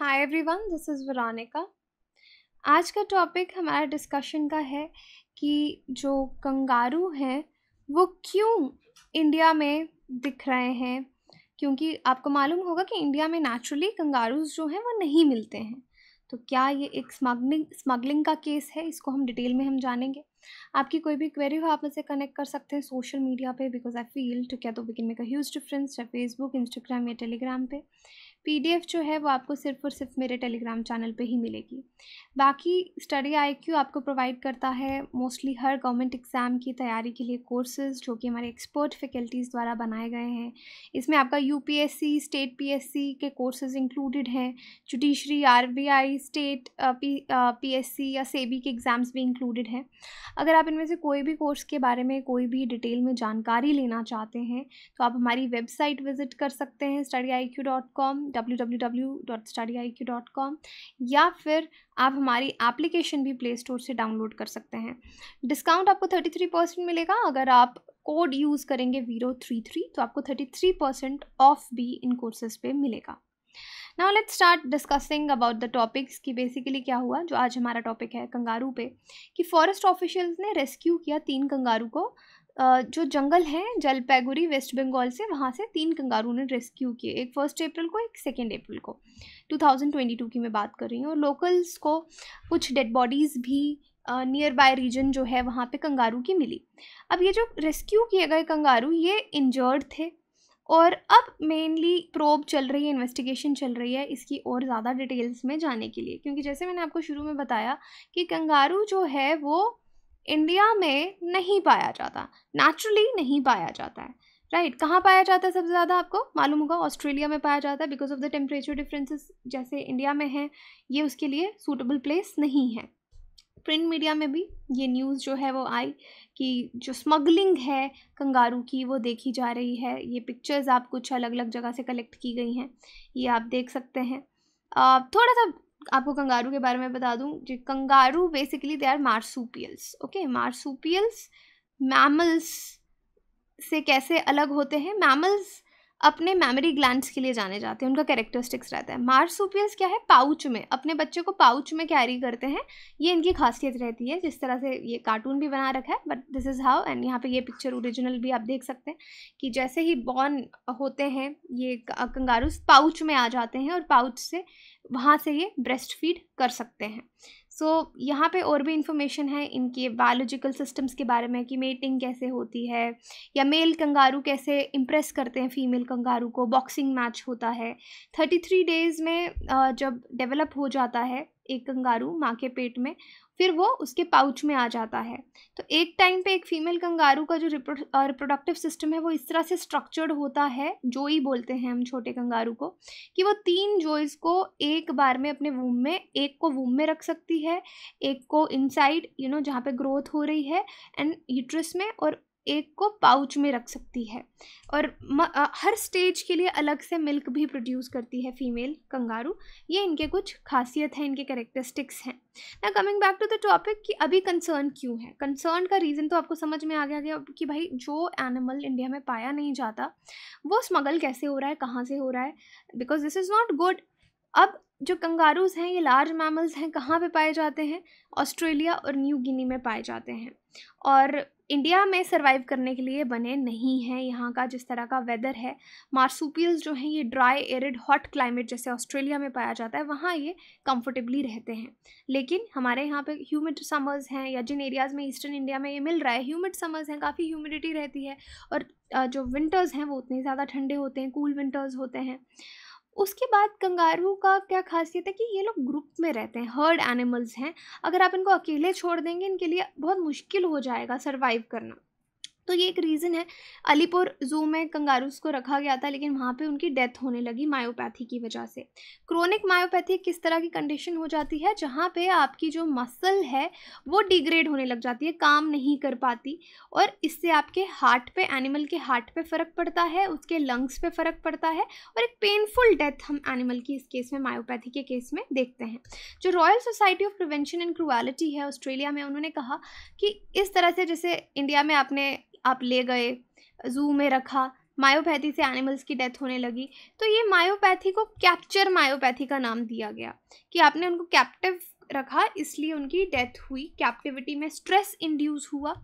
Hi everyone this is Varanika आज का topic हमारा डिस्कशन का है कि जो कंगारू हैं वो क्यों इंडिया में दिख रहे हैं क्योंकि आपको मालूम होगा कि इंडिया में नेचुरली कंगारूज जो हैं वो नहीं मिलते हैं तो क्या ये एक स्मगलिंग स्मगलिंग का केस है इसको हम डिटेल में हम जानेंगे आपकी कोई भी क्वेरी हो आप मुझसे कनेक्ट कर सकते हैं सोशल मीडिया पे बिकॉज आई फील टू क्या तो begin make a huge difference चाहे फेसबुक इंस्टाग्राम या टेलीग्राम पे पीडीएफ जो है वो आपको सिर्फ और सिर्फ मेरे टेलीग्राम चैनल पे ही मिलेगी बाकी स्टडी आईक्यू आपको प्रोवाइड करता है मोस्टली हर गवर्नमेंट एग्ज़ाम की तैयारी के लिए कोर्सेज जो कि हमारे एक्सपर्ट फैकल्टीज़ द्वारा बनाए गए हैं इसमें आपका यूपीएससी स्टेट पीएससी के कोर्सेज इंक्लूडेड हैं जुडिशरी आर स्टेट पी या सेबी e के एग्ज़ाम्स भी इंक्लूडेड हैं अगर आप इनमें से कोई भी कोर्स के बारे में कोई भी डिटेल में जानकारी लेना चाहते हैं तो आप हमारी वेबसाइट विज़िट कर सकते हैं study I Q dot com com या फिर आप हमारी एप्लीकेशन भी प्ले स्टोर से डाउनलोड कर सकते हैं डिस्काउंट आपको थर्टी थ्री परसेंट मिलेगा अगर आप कोड यूज़ करेंगे वीरो थ्री थ्री तो आपको थर्टी थ्री परसेंट ऑफ भी इन कोर्सेज पे मिलेगा now let's start discussing about the topics कि बेसिकली क्या हुआ जो आज हमारा टॉपिक है कंगारू पे कि फॉरेस्ट ऑफिशियल्स ने रेस्क्यू किया तीन कंगारू को जो जंगल है जलपैगुरी वेस्ट बंगाल से वहाँ से तीन कंगारू ने रेस्क्यू किए एक फर्स्ट अप्रैल को एक सेकेंड अप्रैल को 2022 की मैं बात कर रही हूँ और लोकल्स को कुछ डेड बॉडीज़ भी नियर बाय रीजन जो है वहाँ पे कंगारू की मिली अब ये जो रेस्क्यू किए गए कंगारू ये इंजर्ड थे और अब मेनली प्रोब चल रही है इन्वेस्टिगेशन चल रही है इसकी और ज़्यादा डिटेल्स में जाने के लिए क्योंकि जैसे मैंने आपको शुरू में बताया कि कंगारू जो है वो इंडिया में नहीं पाया जाता नेचुरली नहीं पाया जाता है राइट right, कहाँ पाया जाता है सबसे ज़्यादा आपको मालूम होगा ऑस्ट्रेलिया में पाया जाता है because of the temperature differences जैसे इंडिया में है ये उसके लिए सूटेबल प्लेस नहीं है प्रिंट मीडिया में भी ये न्यूज़ जो है वो आई कि जो स्मगलिंग है कंगारू की वो देखी जा रही है ये पिक्चर्स आप कुछ अलग अलग जगह से कलेक्ट की गई हैं ये आप देख सकते हैं थोड़ा सा आपको कंगारू के बारे में बता दूँ जो kangaroo basically they are marsupials okay marsupials mammals से कैसे अलग होते हैं मैमल्स अपने मेमोरी ग्लैंड्स के लिए जाने जाते हैं उनका कैरेक्टरिस्टिक्स रहता है मार्सूपियल्स क्या है पाउच में अपने बच्चे को पाउच में कैरी करते हैं ये इनकी खासियत रहती है जिस तरह से ये कार्टून भी बना रखा है but this is how and यहाँ पे ये पिक्चर ओरिजिनल भी आप देख सकते हैं कि जैसे ही बॉर्न होते हैं ये कंगारूस पाउच में आ जाते हैं और पाउच से वहाँ से ये ब्रेस्ट फीड कर सकते हैं सो so, यहाँ पे और भी इंफॉर्मेशन है इनके बायोलॉजिकल सिस्टम्स के बारे में कि मेटिंग कैसे होती है या मेल कंगारू कैसे इम्प्रेस करते हैं फीमेल कंगारू को बॉक्सिंग मैच होता है थर्टी थ्री डेज़ में जब डेवलप हो जाता है एक कंगारू माँ के पेट में फिर वो उसके पाउच में आ जाता है तो एक टाइम पे एक फीमेल कंगारू का जो रिप्रोडक्टिव सिस्टम है वो इस तरह से स्ट्रक्चर्ड होता है जोई बोलते हैं हम छोटे कंगारू को कि वो तीन जोइस को एक बार में अपने वूम में एक को वूम में रख सकती है एक को इनसाइड यू नो जहाँ पे ग्रोथ हो रही है एंड यूट्रस में और एक को पाउच में रख सकती है और म, आ, हर स्टेज के लिए अलग से मिल्क भी प्रोड्यूस करती है फीमेल कंगारू ये इनके कुछ खासियत हैं इनके करेक्टरिस्टिक्स हैं ना coming back to the topic कि अभी कंसर्न क्यों है कंसर्न का रीज़न तो आपको समझ में आ गया गया कि भाई जो एनिमल इंडिया में पाया नहीं जाता वो स्मगल कैसे हो रहा है कहाँ से हो रहा है because this is not good अब जो कंगारूज हैं ये लार्ज मैमल्स हैं कहाँ पे पाए जाते हैं ऑस्ट्रेलिया और न्यू गिनी में पाए जाते हैं और इंडिया में सर्वाइव करने के लिए बने नहीं हैं यहाँ का जिस तरह का वेदर है मार्सूपियल्स जो हैं ये ड्राई एरिड हॉट क्लाइमेट जैसे ऑस्ट्रेलिया में पाया जाता है वहाँ ये कंफर्टेबली रहते हैं लेकिन हमारे यहाँ पे ह्यूमिड समर्स हैं या जिन एरियाज़ में ईस्टर्न इंडिया में ये मिल रहा है ह्यूमिड समर्स हैं काफ़ी ह्यूमिडिटी रहती है और जो विंटर्स हैं वो उतने ज़्यादा ठंडे होते हैं कूल विंटर्स होते हैं उसके बाद कंगारू का क्या खासियत है कि ये लोग ग्रुप में रहते हैं हर्ड एनिमल्स हैं अगर आप इनको अकेले छोड़ देंगे इनके लिए बहुत मुश्किल हो जाएगा सर्वाइव करना तो ये एक रीज़न है अलीपुर जू में कंगारूस को रखा गया था लेकिन वहाँ पे उनकी डेथ होने लगी मायोपैथी की वजह से क्रोनिक मायोपैथी किस तरह की कंडीशन हो जाती है जहाँ पे आपकी जो मसल है वो डिग्रेड होने लग जाती है काम नहीं कर पाती और इससे आपके हार्ट पे एनिमल के हार्ट पे फ़र्क पड़ता है उसके लंग्स पर फ़र्क पड़ता है और एक पेनफुल डेथ हम एनिमल की इस केस में मायोपैथी के केस में देखते हैं जो royal society of prevention and cruelty है ऑस्ट्रेलिया में उन्होंने कहा कि इस तरह से जैसे इंडिया में आपने आप ले गए जू में रखा मायोपैथी से एनिमल्स की डेथ होने लगी तो ये मायोपैथी को कैप्चर मायोपैथी का नाम दिया गया कि आपने उनको कैप्टिव रखा इसलिए उनकी डेथ हुई कैप्टिविटी में स्ट्रेस इंड्यूस हुआ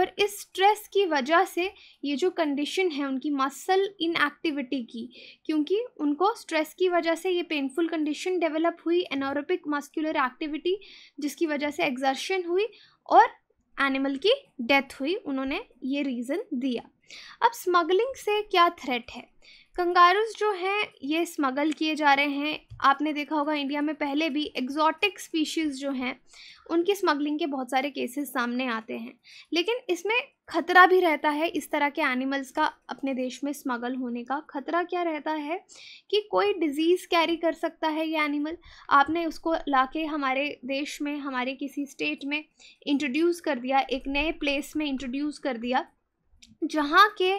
और इस स्ट्रेस की वजह से ये जो कंडीशन है उनकी मसल इनएक्टिविटी की क्योंकि उनको स्ट्रेस की वजह से ये पेनफुल कंडीशन डेवलप हुई एनोरोपिक मस्कुलर एक्टिविटी जिसकी वजह से एग्जर्शन हुई और एनिमल की डेथ हुई उन्होंने ये रीज़न दिया अब स्मगलिंग से क्या थ्रेट है कंगारूज जो हैं ये स्मगल किए जा रहे हैं आपने देखा होगा इंडिया में पहले भी एग्जॉटिक स्पीशीज़ जो हैं उनकी स्मगलिंग के बहुत सारे केसेस सामने आते हैं लेकिन इसमें खतरा भी रहता है इस तरह के एनिमल्स का अपने देश में स्मगल होने का खतरा क्या रहता है कि कोई डिज़ीज़ कैरी कर सकता है ये एनिमल आपने उसको के हमारे देश में हमारे किसी स्टेट में इंट्रोड्यूस कर दिया एक नए प्लेस में इंट्रोड्यूस कर दिया जहाँ के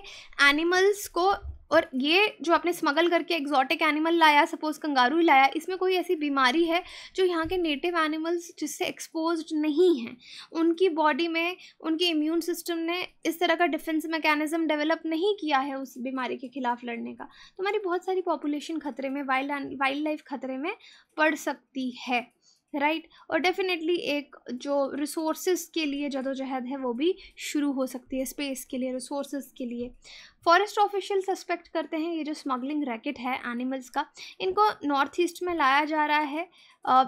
एनिमल्स को और ये जो आपने स्मगल करके एक्जॉटिक एनिमल लाया सपोज कंगारू लाया इसमें कोई ऐसी बीमारी है जो यहाँ के नेटिव एनिमल्स जिससे एक्सपोज नहीं हैं उनकी बॉडी में उनके इम्यून सिस्टम ने इस तरह का डिफेंस मैकेनिज़्म डेवलप नहीं किया है उस बीमारी के खिलाफ लड़ने का तो हमारी बहुत सारी पॉपुलेशन खतरे में वाइल्ड वाइल्ड लाइफ खतरे में पड़ सकती है राइट right? और डेफिनेटली एक जो रिसोर्स के लिए जदोजहद है वो भी शुरू हो सकती है स्पेस के लिए रिसोर्स के लिए फॉरेस्ट ऑफिशियल सस्पेक्ट करते हैं ये जो स्मगलिंग रैकेट है एनिमल्स का इनको नॉर्थ ईस्ट में लाया जा रहा है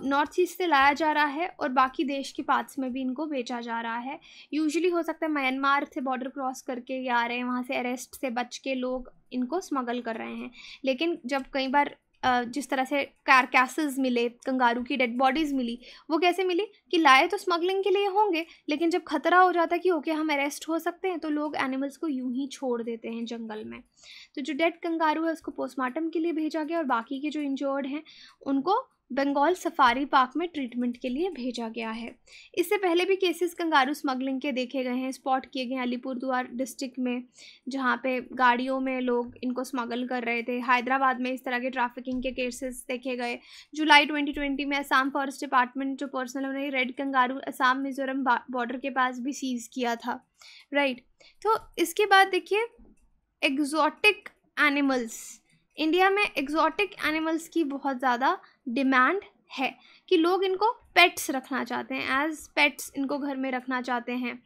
नॉर्थ uh, ईस्ट से लाया जा रहा है और बाकी देश के पार्ट्स में भी इनको बेचा जा रहा है यूजुअली हो सकता है म्यांमार से बॉर्डर क्रॉस करके ये आ रहे हैं वहाँ से अरेस्ट से बच के लोग इनको स्मगल कर रहे हैं लेकिन जब कई बार जिस तरह से कैसेज मिले कंगारू की डेड बॉडीज़ मिली वो कैसे मिली कि लाए तो स्मगलिंग के लिए होंगे लेकिन जब खतरा हो जाता कि ओके हम अरेस्ट हो सकते हैं तो लोग एनिमल्स को यूं ही छोड़ देते हैं जंगल में तो जो डेड कंगारू है उसको पोस्टमार्टम के लिए भेजा गया और बाकी के जो इंजर्ड हैं उनको बंगाल सफारी पार्क में ट्रीटमेंट के लिए भेजा गया है इससे पहले भी केसेस कंगारू स्मगलिंग के देखे गए हैं स्पॉट किए गए हैं अलीपुरद्वार डिस्ट्रिक्ट में जहाँ पे गाड़ियों में लोग इनको स्मगल कर रहे थे हैदराबाद में इस तरह के ट्रैफिकिंग के केसेस देखे गए जुलाई 2020 में असम फॉरेस्ट डिपार्टमेंट जो पर्सनल उन्होंने red kangaroo Assam Mizoram border के पास भी सीज़ किया था राइट right. तो इसके बाद देखिए एग्जॉटिक एनिमल्स इंडिया में एग्जॉटिक एनिमल्स की बहुत ज़्यादा डिमांड है कि लोग इनको पेट्स रखना चाहते हैं एज पेट्स इनको घर में रखना चाहते हैं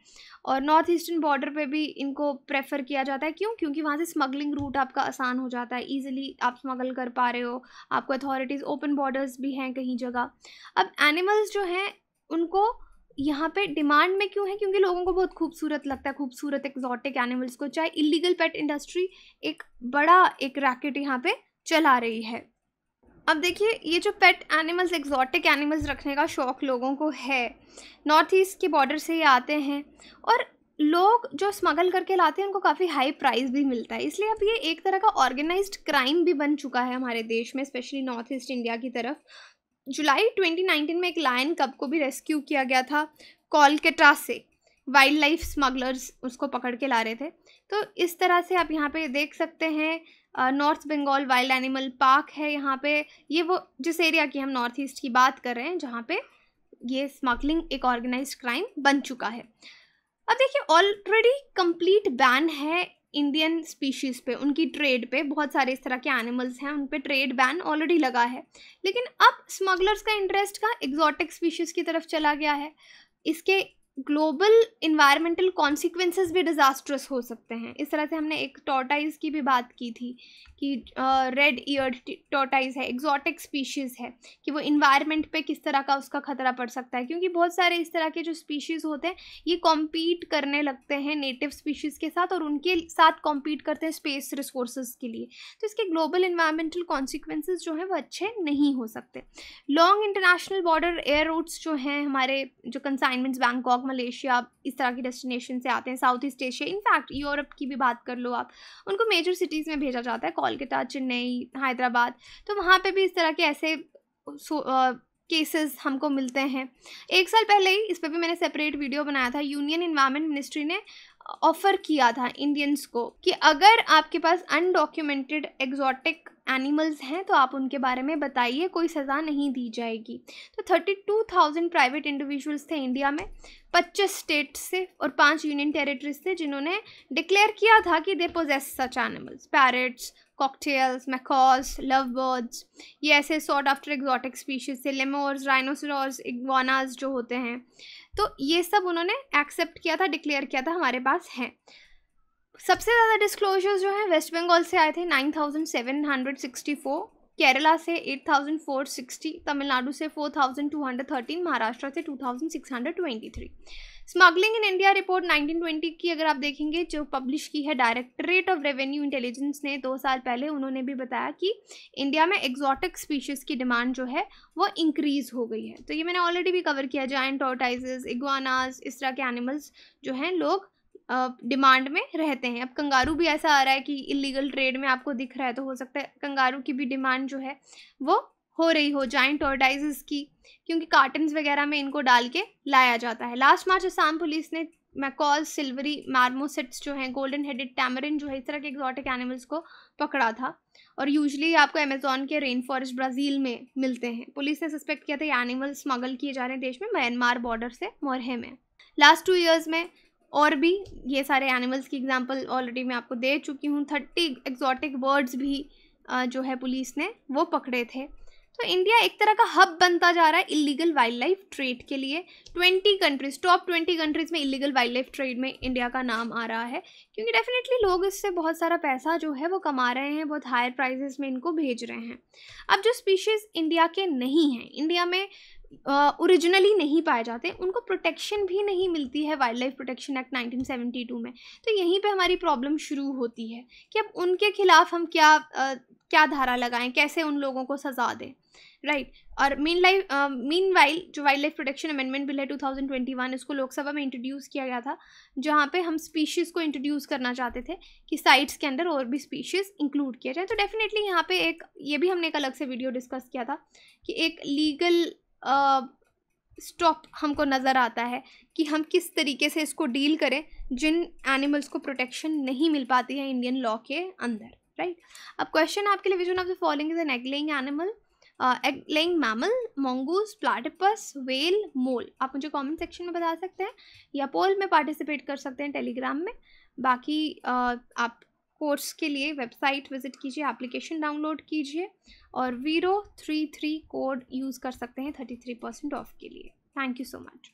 और नॉर्थ ईस्टर्न बॉर्डर पे भी इनको प्रेफर किया जाता है क्यों क्योंकि वहाँ से स्मगलिंग रूट आपका आसान हो जाता है ईज़िली आप स्मगल कर पा रहे हो आपको अथॉरिटीज़ ओपन बॉर्डर्स भी हैं कहीं जगह अब एनिमल्स जो हैं उनको यहाँ पे डिमांड में क्यों है क्योंकि लोगों को बहुत खूबसूरत लगता है खूबसूरत एक्जॉटिक एनिमल्स को चाहे इलीगल पेट इंडस्ट्री एक बड़ा एक रैकेट यहाँ पे चला रही है अब देखिए ये जो पेट एनिमल्स एक्जॉटिक एनिमल्स रखने का शौक़ लोगों को है नॉर्थ ईस्ट के बॉर्डर से ये आते हैं और लोग जो स्मगल करके लाते हैं उनको काफ़ी हाई प्राइस भी मिलता है इसलिए अब ये एक तरह का ऑर्गेनाइज्ड क्राइम भी बन चुका है हमारे देश में स्पेशली नॉर्थ ईस्ट इंडिया की तरफ जुलाई 2019 में एक लायन कब को भी रेस्क्यू किया गया था कोलकाता से वाइल्ड लाइफ स्मगलर्स उसको पकड़ के ला रहे थे तो इस तरह से आप यहाँ पे देख सकते हैं north Bengal wild animal park है यहाँ पे ये वो जिस एरिया की हम नॉर्थ ईस्ट की बात कर रहे हैं जहाँ पे ये स्मगलिंग एक ऑर्गेनाइज क्राइम बन चुका है अब देखिए ऑलरेडी कंप्लीट बैन है इंडियन स्पीशीज़ पे उनकी ट्रेड पे बहुत सारे इस तरह के एनिमल्स हैं उन पर ट्रेड बैन ऑलरेडी लगा है लेकिन अब स्मगलर्स का इंटरेस्ट का एग्जॉटिक स्पीशीज़ की तरफ चला गया है इसके ग्लोबल इन्वायरमेंटल कॉन्सिक्वेंसेज भी डिज़ास्ट्रस हो सकते हैं इस तरह से हमने एक टोटाइज की भी बात की थी कि रेड ईयर टोटाइज है एग्जॉटिक स्पीशीज़ है कि वो इन्वायरमेंट पे किस तरह का उसका खतरा पड़ सकता है क्योंकि बहुत सारे इस तरह के जो स्पीशीज़ होते हैं ये कॉम्पीट करने लगते हैं नेटिव स्पीशीज़ के साथ और उनके साथ कॉम्पीट करते हैं स्पेस रिसोर्स के लिए तो इसके ग्लोबल इन्वायरमेंटल कॉन्सिक्वेंसेज जो हैं वो अच्छे नहीं हो सकते long international border air routes जो हैं हमारे जो कंसाइनमेंट्स बैंकॉक मलेशिया इस तरह की डेस्टिनेशन से आते हैं south east Asia in fact Europe की भी बात कर लो आप उनको मेजर सिटीज़ में भेजा जाता है कोलकाता चेन्नई हैदराबाद तो वहाँ पर भी इस तरह के ऐसे केसेस हमको मिलते हैं एक साल पहले ही इस पर भी मैंने सेपरेट वीडियो बनाया था यूनियन इन्वायरमेंट मिनिस्ट्री ने ऑफर किया था इंडियंस को कि अगर आपके पास अनडॉक्यूमेंटेड एग्जॉटिक एनिमल्स हैं तो आप उनके बारे में बताइए कोई सज़ा नहीं दी जाएगी तो thirty two thousand private individuals थे इंडिया में पच्चीस स्टेट से और पांच यूनियन टेरिटरीज थे जिन्होंने डिक्लेयर किया था कि they possess such animals parrots cockatiels macaws love birds ये ऐसे सॉर्ट आफ्टर एग्जॉटिक स्पीशीज थे लेमोर्स राइनोसोरस इगवानाज जो होते हैं तो ये सब उन्होंने एक्सेप्ट किया था डिक्लेयर किया था हमारे पास है सबसे ज़्यादा डिस्क्लोजर्स जो हैं वेस्ट बंगाल से आए थे nine thousand seven hundred sixty four Kerala से 8,460, तमिलनाडु से 4,213, महाराष्ट्र से 2,623. स्मगलिंग इन इंडिया रिपोर्ट 1920 की अगर आप देखेंगे जो पब्लिश की है डायरेक्टरेट ऑफ रेवेन्यू इंटेलिजेंस ने दो साल पहले उन्होंने भी बताया कि इंडिया में एक्जॉटिक स्पीशीज़ की डिमांड जो है वो इंक्रीज़ हो गई है तो ये मैंने ऑलरेडी भी कवर किया जाइंट टॉर्टाइजेस इगवानाज इस तरह के एनिमल्स जो हैं लोग डिमांड में रहते हैं अब कंगारू भी ऐसा आ रहा है कि इलीगल ट्रेड में आपको दिख रहा है तो हो सकता है कंगारू की भी डिमांड जो है वो हो रही हो जाइंट टोर्टाइजेस की क्योंकि कार्टन्स वगैरह में इनको डाल के लाया जाता है लास्ट मार्च आसाम पुलिस ने मैकॉल सिल्वरी मार्मोसेट्स जो हैं गोल्डन हेडेड टैमरिन जो है इस तरह के एग्जॉटिक एनिमल्स को पकड़ा था और यूजली आपको अमेजोन के रेन फॉरेस्ट ब्राज़ील में मिलते हैं पुलिस ने सस्पेक्ट किया था ये एनिमल्स स्मगल किए जा रहे हैं देश में म्यांमार बॉर्डर से मोरहे में लास्ट टू ईयर्स में और भी ये सारे एनिमल्स की एग्जांपल ऑलरेडी मैं आपको दे चुकी हूँ थर्टी एग्जॉटिक बर्ड्स भी जो है पुलिस ने वो पकड़े थे तो इंडिया एक तरह का हब बनता जा रहा है इलीगल वाइल्ड लाइफ ट्रेड के लिए twenty countries top twenty countries में इलीगल वाइल्ड लाइफ ट्रेड में इंडिया का नाम आ रहा है क्योंकि डेफिनेटली लोग इससे बहुत सारा पैसा जो है वो कमा रहे हैं बहुत हायर प्राइजेस में इनको भेज रहे हैं अब जो स्पीशीज़ इंडिया के नहीं हैं इंडिया में ओरिजिनली uh, नहीं पाए जाते उनको प्रोटेक्शन भी नहीं मिलती है वाइल्ड लाइफ प्रोटेक्शन एक्ट 1972 में तो यहीं पे हमारी प्रॉब्लम शुरू होती है कि अब उनके खिलाफ हम क्या uh, क्या धारा लगाएं कैसे उन लोगों को सज़ा दें राइट right. और मीन लाइफ मीन वाइल जो wildlife protection amendment bill है 2021 इसको लोकसभा में इंट्रोड्यूस किया गया था जहाँ पे हम स्पीशीज़ को इंट्रोड्यूस करना चाहते थे कि साइट्स के अंदर और भी स्पीशीज़ इंक्लूड किया जाए तो डेफिनेटली यहाँ पे एक ये भी हमने एक अलग से वीडियो डिस्कस किया था कि एक लीगल स्टॉप हमको नज़र आता है कि हम किस तरीके से इसको डील करें जिन एनिमल्स को प्रोटेक्शन नहीं मिल पाती है इंडियन लॉ के अंदर राइट right? अब क्वेश्चन आपके लिए vision of the following is an egg laying animal egg laying mammal mongoose platypus whale mole आप मुझे कमेंट सेक्शन में बता सकते हैं या पोल में पार्टिसिपेट कर सकते हैं टेलीग्राम में बाकी uh, आप कोर्स के लिए वेबसाइट विजिट कीजिए एप्लीकेशन डाउनलोड कीजिए और वीरो थ्री थ्री कोड यूज़ कर सकते हैं थर्टी थ्री परसेंट ऑफ के लिए थैंक यू सो मच